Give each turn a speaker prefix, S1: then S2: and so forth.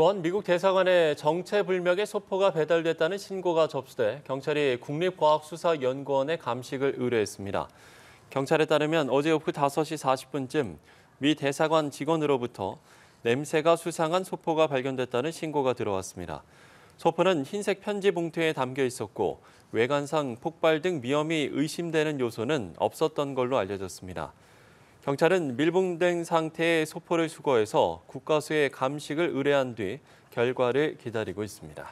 S1: 전 미국 대사관에 정체불명의 소포가 배달됐다는 신고가 접수돼 경찰이 국립과학수사연구원에 감식을 의뢰했습니다. 경찰에 따르면 어제 오후 5시 40분쯤 미 대사관 직원으로부터 냄새가 수상한 소포가 발견됐다는 신고가 들어왔습니다. 소포는 흰색 편지 봉투에 담겨 있었고 외관상 폭발 등 위험이 의심되는 요소는 없었던 걸로 알려졌습니다. 경찰은 밀봉된 상태의 소포를 수거해서 국과수의 감식을 의뢰한 뒤 결과를 기다리고 있습니다.